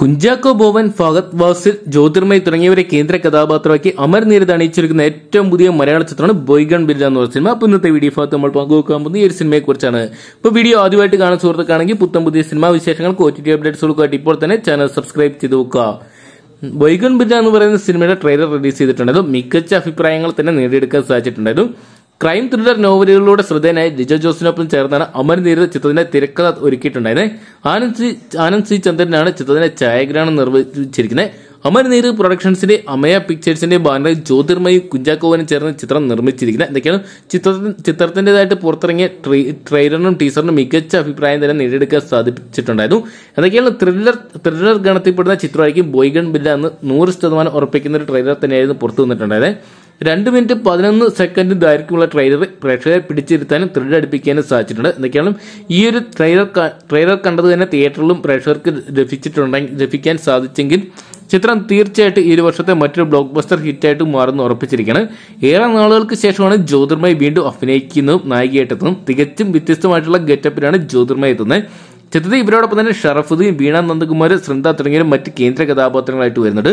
കുഞ്ചാക്കോ ബോബൻ ഫഹദ് വാസിൽ ജ്യോതിർമയി തുടങ്ങിയവരെ കേന്ദ്ര കഥാപാത്രമാക്കി അമർ നീരത് അണിയിച്ചിരിക്കുന്ന ഏറ്റവും പുതിയ മലയാള ചിത്രമാണ് ബോയ്ഗൺ ബിരുദ എന്ന സിനിമ അപ്പോൾ ഇന്നത്തെ വീഡിയോ ഭാഗത്ത് നമ്മൾ പങ്കുവെക്കാൻ പോകുന്ന ഈ ഒരു സിനിമയെ കുറിച്ചാണ് ഇപ്പൊ വീഡിയോ ആദ്യമായിട്ട് കാണാൻ സുഹൃത്തുക്കാണെങ്കിൽ പുത്തൻ പുതിയ സിനിമാ വിശേഷങ്ങൾക്ക് ഒ ടി ടി അപ്ഡേറ്റ്സുകൾക്കായിട്ട് ഇപ്പോൾ തന്നെ ചാനൽ സബ്സ്ക്രൈബ് ചെയ്ത് നോക്കുക ബോയ്ഗൺ ബിജ എന്ന് പറയുന്ന സിനിമയുടെ ട്രെയിലർ റിലീസ് ചെയ്തിട്ടുണ്ടായിരുന്നു മികച്ച അഭിപ്രായങ്ങൾ തന്നെ നേടിയെടുക്കാൻ സാധിച്ചിട്ടുണ്ടായിരുന്നു ക്രൈം ത്രില്ലർ നോവലുകളിലൂടെ ശ്രദ്ധേയനായ ലിജോ ജോസിനൊപ്പം ചേർന്നാണ് അമരനീര് ചിത്രത്തിന്റെ തിരക്കഥ ഒരുക്കിയിട്ടുണ്ടായത് ആനന്ദ് സി ആനന്ദ് സി ചന്ദ്രനാണ് ചിത്രത്തിന്റെ ഛായാഗ്രഹണം നിർവഹിച്ചിരിക്കുന്നത് അമരനീര് പ്രൊഡക്ഷൻസിന്റെ അമയ പിക്ചേഴ്സിന്റെ ബാനറിൽ ജ്യോതിർമയി കുഞ്ചാക്കോവനും ചേർന്ന് ചിത്രം നിർമ്മിച്ചിരിക്കുന്നത് എന്തൊക്കെയാണ് ചിത്ര ചിത്രത്തിന്റേതായിട്ട് പുറത്തിറങ്ങിയ ട്രെയിലറിനും ടീസറിനും മികച്ച അഭിപ്രായം തന്നെ നേടിയെടുക്കാൻ സാധിച്ചിട്ടുണ്ടായിരുന്നു എന്തൊക്കെയാണ് ത്രില്ലർ ത്രില്ലർ ഗണത്തിൽപ്പെടുന്ന ചിത്രമായിരിക്കും ബോയ്ഗൺ ബില്ല എന്ന് നൂറ് ശതമാനം ഉറപ്പിക്കുന്ന ഒരു ട്രെയിലർ തന്നെയായിരുന്നു പുറത്തു വന്നിട്ടുണ്ടായത് രണ്ട് മിനിറ്റ് പതിനൊന്ന് സെക്കൻഡ് ദൈർഘ്യമുള്ള ട്രെയിലർ പ്രേക്ഷകരെ പിടിച്ചിരുത്താനും ത്രില്ല് അടുപ്പിക്കാനും സാധിച്ചിട്ടുണ്ട് എന്തൊക്കെയാണ് ഈ ഒരു ട്രെയിലർ ട്രെയിലർ കണ്ടത് തന്നെ തിയേറ്ററിലും പ്രേക്ഷകർക്ക് ലഭിച്ചിട്ടുണ്ടെങ്കിൽ ലഭിക്കാൻ സാധിച്ചെങ്കിൽ ചിത്രം തീർച്ചയായിട്ടും ഈ വർഷത്തെ മറ്റൊരു ബ്ലോക്ക് ബസ്റ്റർ ഹിറ്റായിട്ട് മാറുന്ന ഉറപ്പിച്ചിരിക്കുകയാണ് ഏറെ നാളുകൾക്ക് ശേഷമാണ് ജ്യോതിർമയി വീണ്ടും അഭിനയിക്കുന്നതും നായികയായിട്ടെത്തുന്നതും തികച്ചും വ്യത്യസ്തമായിട്ടുള്ള ഗെറ്റപ്പിലാണ് ജ്യോതിർമയി എത്തുന്നത് ചിത്രത്തിൽ ഇവരോടൊപ്പം തന്നെ ഷറഫുദ്ദീൻ വീണ നന്ദകുമാർ ശ്രദ്ധ തുടങ്ങിയ മറ്റ് കേന്ദ്ര കഥാപാത്രങ്ങളായിട്ട് വരുന്നുണ്ട്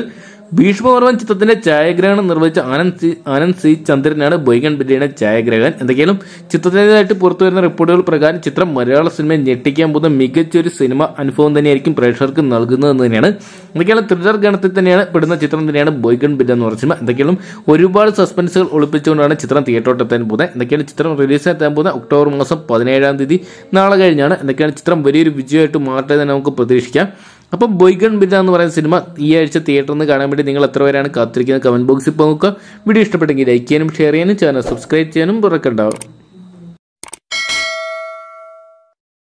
ഭീഷ്മവർമ്മൻ ചിത്രത്തിന്റെ ഛായാഗ്രഹണം നിർവഹിച്ച ആനന്ദ് സി ആനന്ദ് സി ചന്ദ്രനാണ് ബൊയ്ഗൻ ബില്ലിയുടെ ഛായാഗ്രഹൻ എന്തെങ്കിലും ചിത്രത്തിനായിട്ട് പുറത്തുവരുന്ന റിപ്പോർട്ടുകൾ പ്രകാരം ചിത്രം മലയാള സിനിമയെ ഞെട്ടിക്കാൻ പോകുന്ന മികച്ചൊരു സിനിമ അനുഭവം തന്നെയായിരിക്കും പ്രേക്ഷകർക്ക് നൽകുന്നതെന്ന് തന്നെയാണ് എന്തൊക്കെയാണ് ത്രില്ലർ ഗണത്തിൽ തന്നെയാണ് പെടുന്ന ചിത്രം തന്നെയാണ് ബോയ്ഗൺ ബില്ല എന്ന് പറഞ്ഞ സിനിമ ഒരുപാട് സസ്പെൻസുകൾ ഒളിപ്പിച്ചുകൊണ്ടാണ് ചിത്രം തിയേറ്ററോട്ട് എത്താൻ പോകുന്നത് എന്തൊക്കെയാണ് ചിത്രം റിലീസ് എത്താൻ പോകുന്നത് ഒക്ടോബർ മാസം പതിനേഴാം തീയതി നാളെ കഴിഞ്ഞാണ് എന്തൊക്കെയാണ് ചിത്രം വലിയൊരു വിജയമായിട്ട് മാറട്ടെ എന്ന് നമുക്ക് പ്രതീക്ഷിക്കാം അപ്പം ബോയ്ഗൺ ബില്ല എന്ന് പറയുന്ന സിനിമ ഈ ആഴ്ച തിയേറ്ററിൽ നിന്ന് കാണാൻ വേണ്ടി നിങ്ങൾ എത്ര പേരാണ് കാത്തിരിക്കുന്നത് കമൻറ്റ് ബോക്സിൽ പോകുക വീഡിയോ ഇഷ്ടപ്പെട്ടെങ്കിൽ ലൈക്ക് ചെയ്യാനും ഷെയർ ചെയ്യാനും ചാനൽ സബ്സ്ക്രൈബ് ചെയ്യാനും തുറക്കണ്ടാവും